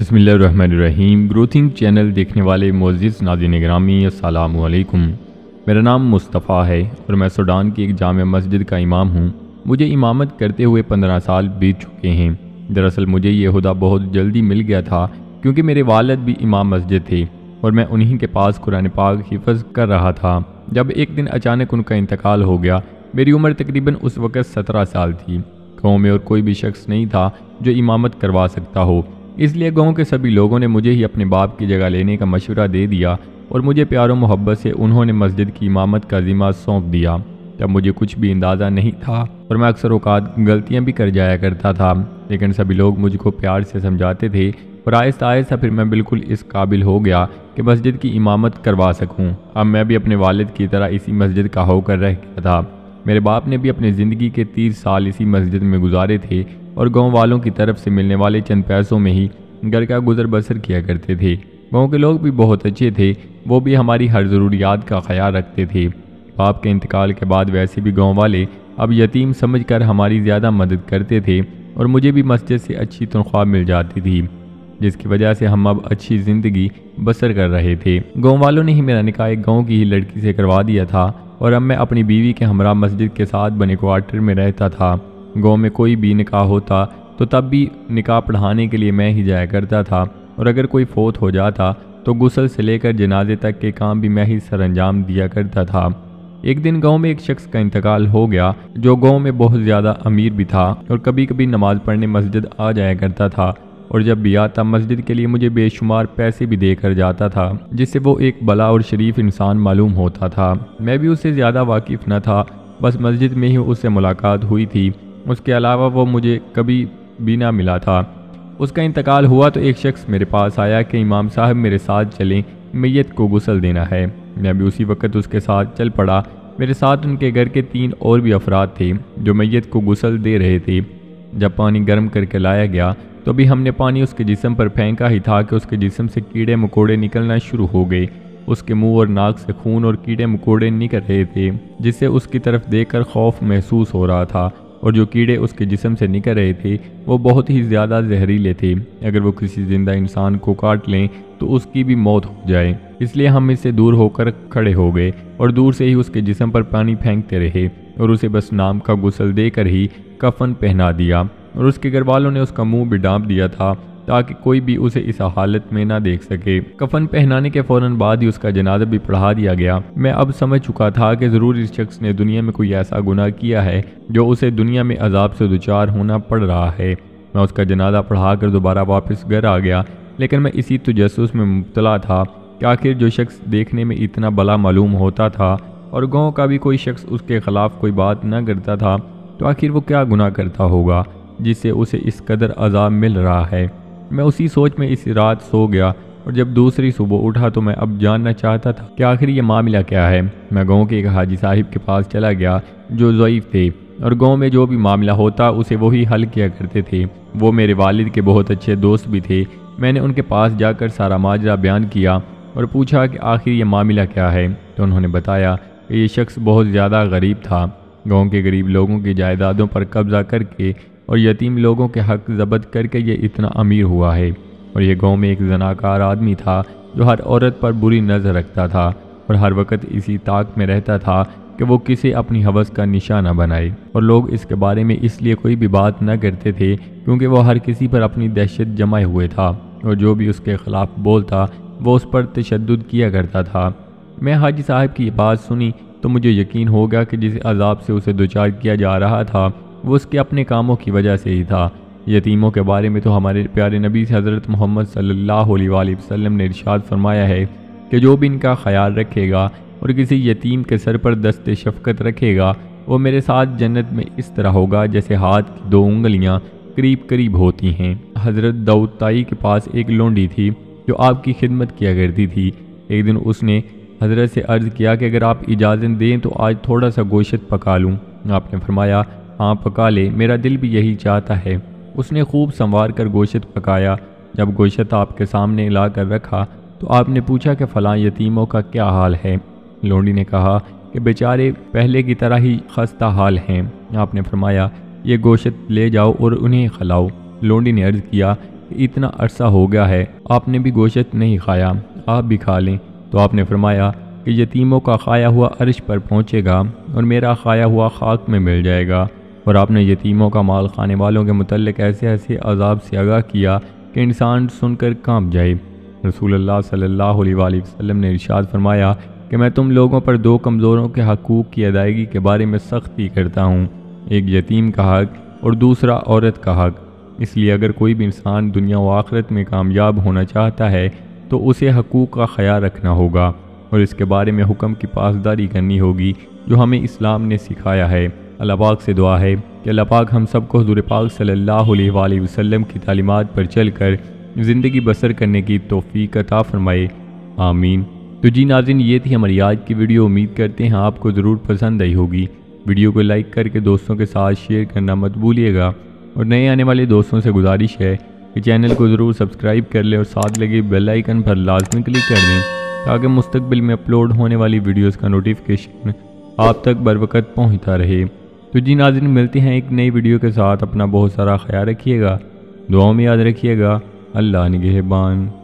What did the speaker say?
बसमीम ग्रोथिंग चैनल देखने वाले मोज़ नाजिन ग्रामी असलकुम मेरा नाम मुस्तफ़ा है और मैं सूडान की एक जाम मस्जिद का इमाम हूँ मुझे इमामत करते हुए पंद्रह साल बीत चुके हैं दरअसल मुझे यह हदा बहुत जल्दी मिल गया था क्योंकि मेरे वालद भी इमाम मस्जिद थे और मैं उन्हीं के पास कुरान पाक हिफज कर रहा था जब एक दिन अचानक उनका इंतकाल हो गया मेरी उम्र तकरीबन उस वक़्त सत्रह साल थी गाँव में और कोई भी शख्स नहीं था जो इमामत करवा सकता हो इसलिए गांव के सभी लोगों ने मुझे ही अपने बाप की जगह लेने का मशवरा दे दिया और मुझे प्यार मोहब्बत से उन्होंने मस्जिद की इमामत का ज़िम्मा सौंप दिया तब मुझे कुछ भी अंदाज़ा नहीं था और मैं अक्सर अवकात गलतियाँ भी कर जाया करता था लेकिन सभी लोग मुझको प्यार से समझाते थे और आहिस्ता आहिस्ता फिर मैं बिल्कुल इस काबिल हो गया कि मस्जिद की इमामत करवा सकूं। अब मैं भी अपने वालिद की तरह इसी मस्जिद का होकर रह गया था मेरे बाप ने भी अपनी ज़िंदगी के तीस साल इसी मस्जिद में गुजारे थे और गांव वालों की तरफ से मिलने वाले चंद पैसों में ही घर का गुजर बसर किया करते थे गांव के लोग भी बहुत अच्छे थे वो भी हमारी हर ज़रूरियात का ख्याल रखते थे बाप के इंतकाल के बाद वैसे भी गाँव वाले अब यतीम समझ कर हमारी ज़्यादा मदद करते थे और मुझे भी मस्जिद से अच्छी तनख्वाह मिल जाती थी जिसकी वजह से हम अब अच्छी ज़िंदगी बसर कर रहे थे गाँव वालों ने ही मेरा निकाह एक गाँव की ही लड़की से करवा दिया था और अब मैं अपनी बीवी के हमरा मस्जिद के साथ बने क्वार्टर में रहता था गाँव में कोई भी निकाह होता तो तब भी निकाह पढ़ाने के लिए मैं ही जाया करता था और अगर कोई फोत हो जाता तो गुसल से लेकर जनाजे तक के काम भी मैं ही सर अंजाम दिया करता था एक दिन गांव में एक शख्स का इंतकाल हो गया जो गांव में बहुत ज़्यादा अमीर भी था और कभी कभी नमाज पढ़ने मस्जिद आ जाया करता था और जब भी आता मस्जिद के लिए मुझे बेशुमार पैसे भी देकर जाता था जिससे वो एक बला और शरीफ इंसान मालूम होता था मैं भी उससे ज़्यादा वाकिफ न था बस मस्जिद में ही उससे मुलाकात हुई थी उसके अलावा वो मुझे कभी भी ना मिला था उसका इंतकाल हुआ तो एक शख्स मेरे पास आया कि इमाम साहब मेरे साथ चलें मैत को गुसल देना है मैं भी उसी वक्त उसके साथ चल पड़ा मेरे साथ उनके घर के तीन और भी अफराद थे जो मैत को गुसल दे रहे थे जब पानी गर्म करके लाया गया तो भी हमने पानी उसके जिसम पर फेंका ही था कि उसके जिसम से कीड़े मकोड़े निकलना शुरू हो गए उसके मुंह और नाक से खून और कीड़े मकोड़े निकल रहे थे जिससे उसकी तरफ देखकर खौफ महसूस हो रहा था और जो कीड़े उसके जिसम से निकल रहे थे वो बहुत ही ज़्यादा जहरीले थे अगर वो किसी ज़िंदा इंसान को काट लें तो उसकी भी मौत हो जाए इसलिए हम इससे दूर होकर खड़े हो गए और दूर से ही उसके जिसम पर पानी फेंकते रहे और उसे बस नाम का गुसल देकर ही कफन पहना दिया और उसके घर वालों ने उसका मुंह भी डांप दिया था ताकि कोई भी उसे इस हालत में ना देख सके कफन पहनाने के फौरन बाद ही उसका जनाजा भी पढ़ा दिया गया मैं अब समझ चुका था कि ज़रूर इस शख्स ने दुनिया में कोई ऐसा गुनाह किया है जो उसे दुनिया में अजाब से दुचार होना पड़ रहा है मैं उसका जनाजा पढ़ा कर दोबारा वापस घर आ गया लेकिन मैं इसी तजस्स में मुबतला था कि आखिर जो शख्स देखने में इतना भला मालूम होता था और गांव का भी कोई शख्स उसके खिलाफ कोई बात ना करता था तो आखिर वो क्या गुनाह करता होगा जिससे उसे इस कदर अजाब मिल रहा है मैं उसी सोच में इस रात सो गया और जब दूसरी सुबह उठा तो मैं अब जानना चाहता था कि आखिर ये मामला क्या है मैं गाँव के एक हाजी साहिब के पास चला गया जो ज़यीफ़ थे और गांव में जो भी मामला होता उसे वही हल किया करते थे वो मेरे वालिद के बहुत अच्छे दोस्त भी थे मैंने उनके पास जाकर सारा माजरा बयान किया और पूछा कि आखिर ये मामला क्या है तो उन्होंने बताया कि ये शख्स बहुत ज़्यादा गरीब था गाँव के गरीब लोगों की जायदादों पर कब्ज़ा करके और यतीम लोगों के हक जबत करके ये इतना अमीर हुआ है और ये गांव में एक जनाकार आदमी था जो हर औरत पर बुरी नज़र रखता था और हर वक्त इसी ताक में रहता था कि वो किसी अपनी हवस का निशाना बनाए और लोग इसके बारे में इसलिए कोई भी बात न करते थे क्योंकि वो हर किसी पर अपनी दहशत जमाए हुए था और जो भी उसके ख़िलाफ़ बोलता वो उस पर तशद किया करता था मैं हाजी साहब की बात सुनी तो मुझे यकीन हो गया कि जिस अजाब से उसे दुचार किया जा रहा था वो उसके अपने कामों की वजह से ही था यतीमों के बारे में तो हमारे प्यारे नबी से हज़रत मोहम्मद सल्लल्लाहु अलैहि वसल्लम ने इरशाद फरमाया है कि जो भी इनका ख्याल रखेगा और किसी यतीम के सर पर दस्त शफकत रखेगा वो मेरे साथ जन्नत में इस तरह होगा जैसे हाथ की दो उंगलियाँ करीब करीब होती हैं हज़रत दाऊद ताई के पास एक लोंडी थी जो आपकी खिदमत किया करती थी एक दिन उसने हज़रत से अर्ज़ किया कि अगर आप इजाज़त दें तो आज थोड़ा सा गोश्त पका लूँ आपने फरमाया हाँ पका ले मेरा दिल भी यही चाहता है उसने खूब संवार कर गोश्त पकाया जब गोश्त आपके सामने ला कर रखा तो आपने पूछा कि फ़लाँ यतीमों का क्या हाल है लोडी ने कहा कि बेचारे पहले की तरह ही खस्ता हाल हैं आपने फरमाया ये गोश्त ले जाओ और उन्हें खिलाओ लोडी ने अर्ज़ किया कि इतना अरसा हो गया है आपने भी गोश्त नहीं खाया आप भी खा लें तो आपने फरमाया कि यतीमों का खाया हुआ अरश पर पहुँचेगा और मेरा खाया हुआ खाक में मिल जाएगा और आपने यतीमों का माल खाने वालों के मतलब ऐसे ऐसे अजाब से आगाह किया कि इंसान सुनकर कांप जाए रसूल अल्लाह सल्लल्लाहु अलैहि वसल्लम ने इरशाद फरमाया कि मैं तुम लोगों पर दो कमज़ोरों के हकूक़ की अदायगी के बारे में सख्ती करता हूँ एक यतीम का हक और दूसरा औरत का हक इसलिए अगर कोई भी इंसान दुनिया व आखरत में कामयाब होना चाहता है तो उसे हकूक़ का ख्याल रखना होगा और इसके बारे में हुक्म की पासदारी करनी होगी जो हमें इस्लाम ने सिखाया है अल्लाह पाक से दुआ है कि अल्लाह पाक हम सबको हजूर पाक सल्ला वसम की तालीमत पर चल कर ज़िंदगी बसर करने की तोहफ़ी कता फ़रमाए आमीन तो जी नाजिन ये थी हमारी आज की वीडियो उम्मीद करते हैं आपको ज़रूर पसंद आई होगी वीडियो को लाइक करके दोस्तों के साथ शेयर करना मत भूलिएगा और नए आने वाले दोस्तों से गुजारिश है कि चैनल को ज़रूर सब्सक्राइब कर लें और साथ लगे बेल आइकन पर लाजमी क्लिक कर लें ताकि मुस्तबिल में अपलोड होने वाली वीडियोस का नोटिफिकेशन आप तक बरवकत पहुँचता रहे तो जी नाजिन मिलते हैं एक नई वीडियो के साथ अपना बहुत सारा ख्याल रखिएगा दुआओं में याद रखिएगा अल्लाह नगेबान